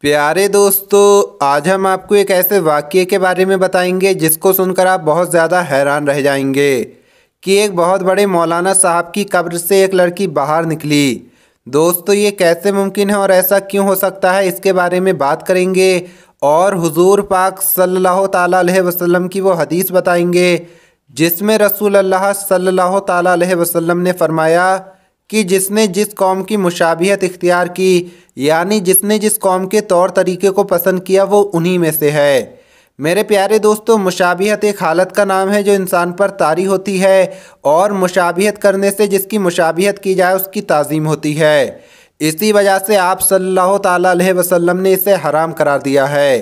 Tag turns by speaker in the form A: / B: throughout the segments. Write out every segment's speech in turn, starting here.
A: प्यारे दोस्तों आज हम आपको एक ऐसे वाक्य के बारे में बताएंगे जिसको सुनकर आप बहुत ज़्यादा हैरान रह जाएंगे कि एक बहुत बड़े मौलाना साहब की कब्र से एक लड़की बाहर निकली दोस्तों ये कैसे मुमकिन है और ऐसा क्यों हो सकता है इसके बारे में बात करेंगे और हुजूर पाक सल्लल्लाहु अलैहि वसल्लम की वो हदीस बताएंगे जिसमें रसूल अल्लाह सल्लल्लाहु अलैहि वसल्लम ने फरमाया कि जिसने जिस कौम की मुशाबियत इख्तियार की यानी जिसने जिस कौम के तौर तरीके को पसंद किया वो उन्हीं में से है मेरे प्यारे दोस्तों मुशाबियत एक हालत का नाम है जो इंसान पर तारी होती है और मुशाबियत करने से जिसकी मुशाबियत की जाए उसकी ताज़ीम होती है इसी वजह से आप सल्लल्लाहु अलैहि वसल्लम ने इसे हराम करार दिया है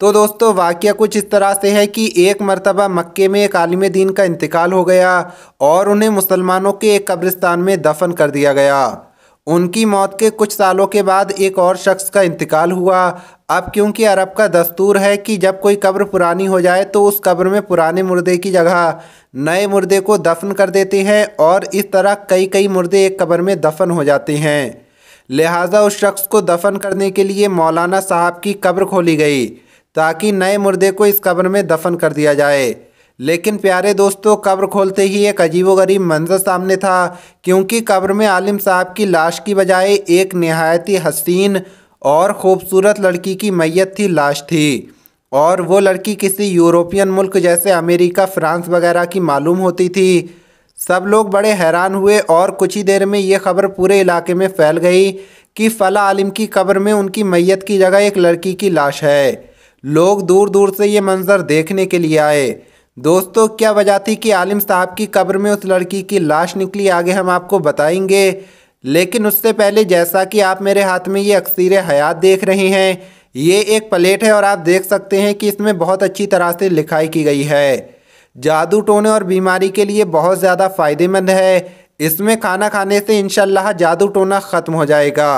A: तो दोस्तों वाक्य कुछ इस तरह से है कि एक मरतबा मक्के में एक आलिम दीन का इंतकाल हो गया और उन्हें मुसलमानों के एक कब्रिस्तान में दफन कर दिया गया उनकी मौत के कुछ सालों के बाद एक और शख्स का इंतकाल हुआ अब क्योंकि अरब का दस्तूर है कि जब कोई कब्र पुरानी हो जाए तो उस कब्र में पुराने मुर्दे की जगह नए मुर्दे को दफन कर देते हैं और इस तरह कई कई मुर्दे एक कब्र में दफन हो जाते हैं लिहाजा उस शख्स को दफन करने के लिए मौलाना साहब की कब्र खोली गई ताकि नए मुर्दे को इस कब्र में दफन कर दिया जाए लेकिन प्यारे दोस्तों कब्र खोलते ही एक अजीबोगरीब मंजर सामने था क्योंकि कब्र में आलिम साहब की लाश की बजाय एक नहायत ही हसीन और ख़ूबसूरत लड़की की मैयत थी लाश थी और वो लड़की किसी यूरोपियन मुल्क जैसे अमेरिका फ्रांस वगैरह की मालूम होती थी सब लोग बड़े हैरान हुए और कुछ ही देर में ये खबर पूरे इलाके में फैल गई कि फ़ला आलिम की कब्र में उनकी मैयत की जगह एक लड़की की लाश है लोग दूर दूर से ये मंज़र देखने के लिए आए दोस्तों क्या वजह थी कि आलिम साहब की कब्र में उस लड़की की लाश निकली आगे हम आपको बताएंगे लेकिन उससे पहले जैसा कि आप मेरे हाथ में ये अक्सर हयात देख रहे हैं ये एक प्लेट है और आप देख सकते हैं कि इसमें बहुत अच्छी तरह से लिखाई की गई है जादू टोने और बीमारी के लिए बहुत ज़्यादा फ़ायदेमंद है इसमें खाना खाने से इनशाला जादू टोना ख़त्म हो जाएगा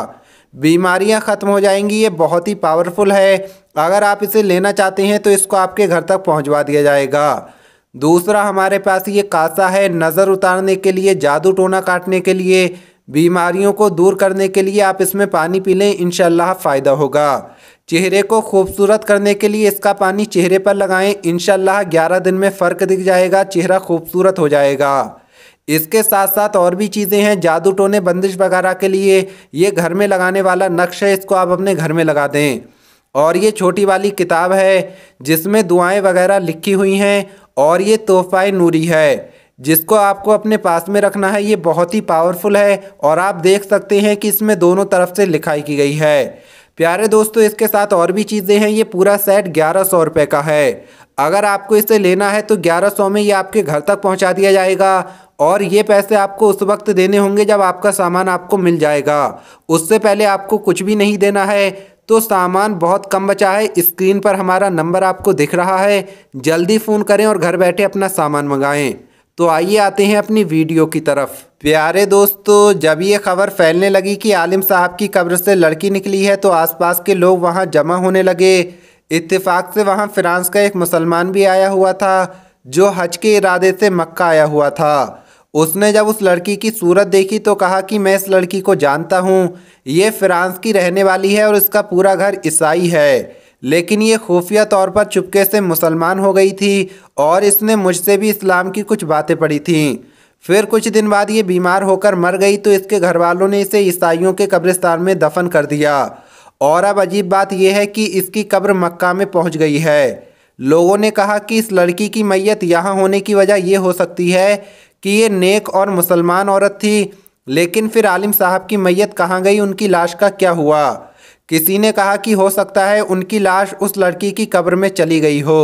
A: बीमारियां ख़त्म हो जाएंगी ये बहुत ही पावरफुल है अगर आप इसे लेना चाहते हैं तो इसको आपके घर तक पहुंचवा दिया जाएगा दूसरा हमारे पास ये कासा है नज़र उतारने के लिए जादू टोना काटने के लिए बीमारियों को दूर करने के लिए आप इसमें पानी पी लें इनशाला फ़ायदा होगा चेहरे को खूबसूरत करने के लिए इसका पानी चेहरे पर लगाएं इन ग्यारह दिन में फ़र्क दिख जाएगा चेहरा खूबसूरत हो जाएगा इसके साथ साथ और भी चीज़ें हैं जादू टोने बंदिश वगैरह के लिए ये घर में लगाने वाला नक्श है इसको आप अपने घर में लगा दें और ये छोटी वाली किताब है जिसमें दुआएं वगैरह लिखी हुई हैं और ये तोहफ़ा नूरी है जिसको आपको अपने पास में रखना है ये बहुत ही पावरफुल है और आप देख सकते हैं कि इसमें दोनों तरफ से लिखाई की गई है प्यारे दोस्तों इसके साथ और भी चीज़ें हैं ये पूरा सेट ग्यारह सौ रुपये का है अगर आपको इसे लेना है तो ग्यारह सौ में ये आपके घर तक पहुंचा दिया जाएगा और ये पैसे आपको उस वक्त देने होंगे जब आपका सामान आपको मिल जाएगा उससे पहले आपको कुछ भी नहीं देना है तो सामान बहुत कम बचा है स्क्रीन पर हमारा नंबर आपको दिख रहा है जल्दी फ़ोन करें और घर बैठे अपना सामान मंगाएं तो आइए आते हैं अपनी वीडियो की तरफ प्यारे दोस्तों जब ये खबर फैलने लगी कि आलिम साहब की कब्र से लड़की निकली है तो आसपास के लोग वहाँ जमा होने लगे इत्तेफाक से वहाँ फ्रांस का एक मुसलमान भी आया हुआ था जो हज के इरादे से मक्का आया हुआ था उसने जब उस लड़की की सूरत देखी तो कहा कि मैं इस लड़की को जानता हूँ ये फ्रांस की रहने वाली है और इसका पूरा घर ईसाई है लेकिन ये खुफिया तौर पर चुपके से मुसलमान हो गई थी और इसने मुझसे भी इस्लाम की कुछ बातें पढ़ी थीं फिर कुछ दिन बाद ये बीमार होकर मर गई तो इसके घर वालों ने इसे ईसाइयों के कब्रिस्तान में दफन कर दिया और अब अजीब बात यह है कि इसकी कब्र मक्का में पहुंच गई है लोगों ने कहा कि इस लड़की की मैयत यहाँ होने की वजह यह हो सकती है कि ये नेक और मुसलमान औरत थी लेकिन फिर आलिम साहब की मैयत कहाँ गई उनकी लाश का क्या हुआ किसी ने कहा कि हो सकता है उनकी लाश उस लड़की की कब्र में चली गई हो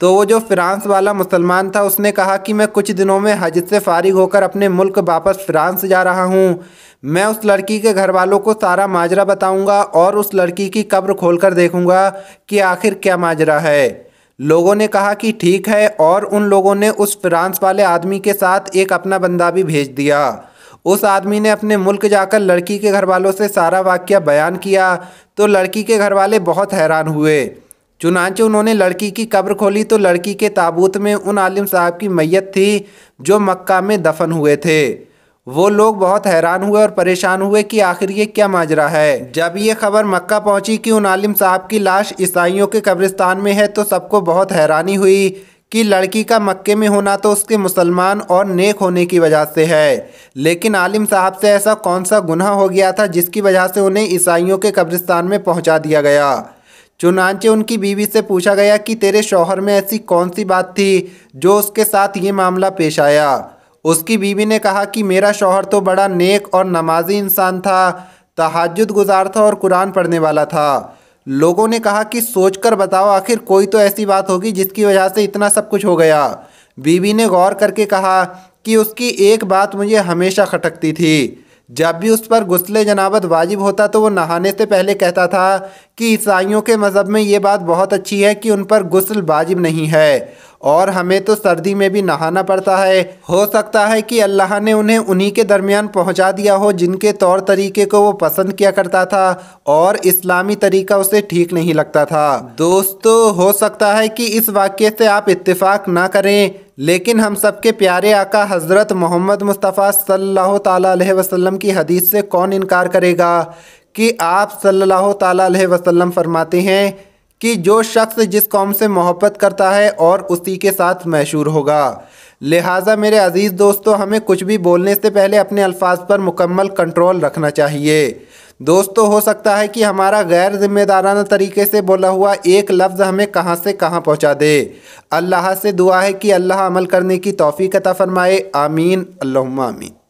A: तो वो जो फ्रांस वाला मुसलमान था उसने कहा कि मैं कुछ दिनों में हज से फारिग होकर अपने मुल्क वापस फ्रांस जा रहा हूँ मैं उस लड़की के घर वालों को सारा माजरा बताऊँगा और उस लड़की की कब्र कर देखूँगा कि आखिर क्या माजरा है लोगों ने कहा कि ठीक है और उन लोगों ने उस फ्रांस वाले आदमी के साथ एक अपना बंदा भी भेज दिया उस आदमी ने अपने मुल्क जाकर लड़की के घर वालों से सारा वाक्य बयान किया तो लड़की के घर वाले बहुत हैरान हुए चुनाचे उन्होंने लड़की की कब्र खोली तो लड़की के ताबूत में उन आलिम साहब की मैयत थी जो मक्का में दफन हुए थे वो लोग बहुत हैरान हुए और परेशान हुए कि आखिर ये क्या माजरा है जब ये खबर मक्का पहुंची कि उन आलिम साहब की लाश ईसाइयों के कब्रिस्तान में है तो सबको बहुत हैरानी हुई कि लड़की का मक्के में होना तो उसके मुसलमान और नेक होने की वजह से है लेकिन आलिम साहब से ऐसा कौन सा गुनाह हो गया था जिसकी वजह से उन्हें ईसाइयों के कब्रिस्तान में पहुँचा दिया गया चुनाचे उनकी बीवी से पूछा गया कि तेरे शौहर में ऐसी कौन सी बात थी जो उसके साथ ये मामला पेश आया उसकी बीवी ने कहा कि मेरा शोहर तो बड़ा नेक और नमाजी इंसान था तहाजुद गुजार था और कुरान पढ़ने वाला था लोगों ने कहा कि सोच कर बताओ आखिर कोई तो ऐसी बात होगी जिसकी वजह से इतना सब कुछ हो गया बीवी ने गौर करके कहा कि उसकी एक बात मुझे हमेशा खटकती थी जब भी उस पर गुस्ले जनाबत वाजिब होता तो वो नहाने से पहले कहता था कि ईसाइयों के मज़हब में ये बात बहुत अच्छी है कि उन पर गुस्ल वाजिब नहीं है और हमें तो सर्दी में भी नहाना पड़ता है हो सकता है कि अल्लाह ने उन्हें उन्हीं के दरमियान पहुंचा दिया हो जिनके तौर तरीके को वो पसंद किया करता था और इस्लामी तरीका उसे ठीक नहीं लगता था दोस्तों हो सकता है कि इस वाक्य से आप इत्तेफाक ना करें लेकिन हम सब के प्यारे आका हज़रत मोहम्मद मुस्तफ़ा सल्लल्लाहु अलैहि वसल्लम की हदीस से कौन इनकार करेगा कि आप सल्लल्लाहु अलैहि वसल्लम फरमाते हैं कि जो शख्स जिस कौम से मोहब्बत करता है और उसी के साथ मशहूर होगा लिहाजा मेरे अज़ीज़ दोस्तों हमें कुछ भी बोलने से पहले अपने अल्फाज पर मुकम्मल कंट्रोल रखना चाहिए दोस्तों हो सकता है कि हमारा गैर ज़िम्मेदाराना तरीके से बोला हुआ एक लफ्ज़ हमें कहां से कहां पहुंचा दे अल्लाह से दुआ है कि अल्लाह अमल करने की तोफ़ी कता फ़रमाए आमीन अल्लाह आमीन